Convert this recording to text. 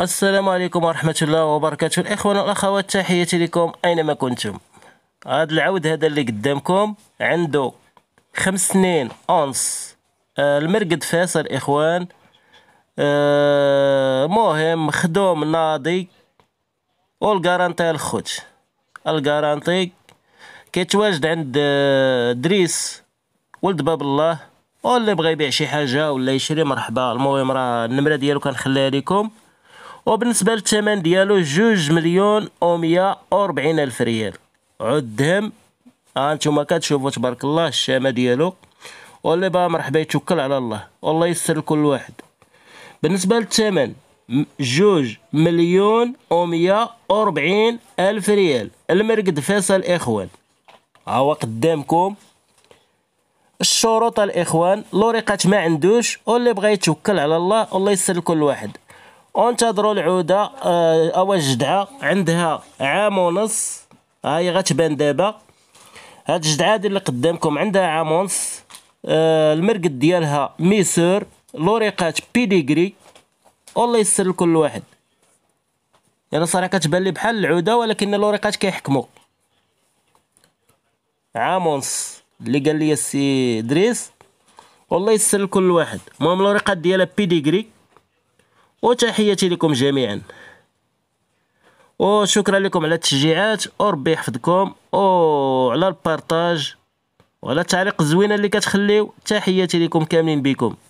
السلام عليكم ورحمة الله وبركاته الإخوان والأخوات تحياتي لكم أينما كنتم هذا العود هذا اللي قدامكم عنده خمس سنين أونس آه، المرقد فاصل إخوان آه، مهم خدوم ناضي والقارنطي الخوت القارنطي كيتواجد عند آه، دريس ولد باب الله واللي بغى يبيع شي حاجه ولا يشري مرحبا المهم راه النمره ديالو كنخليها لكم وبالنسبه للثمن ديالو جوج مليون و مية وربعين الف ريال عود الدهم ها نتوما كتشوفوا تبارك الله الشامه ديالو واللي بقى مرحبا يتوكل على الله والله يسر لكل واحد بالنسبه للثمن جوج مليون و مية وربعين الف ريال المرقد فيصل الاخوان ها هو قدامكم الشروط الاخوان لوريقات ما عندوش واللي بغى يتوكل على الله والله يسر لكل واحد انتظروا العوده آه، اول جدعه عندها عام ونص ها هي غتبان دابا هاد الجدعه هادي اللي قدامكم عندها عام ونص آه، المرقد ديالها ميسور لوريقات بيديغري الله يسر لكل واحد يعني صراحه كتبان لي بحال العوده ولكن لوريقات كيحكموا عام ونص اللي قال لي السي ادريس والله يسر لكل واحد المهم لوريقات ديالها بيديغري وتحياتي لكم جميعا وشكرا لكم على التشجيعات وربي يحفظكم وعلى البارطاج وعلى التعليق الزوينه اللي كتخليو تحياتي لكم كاملين بكم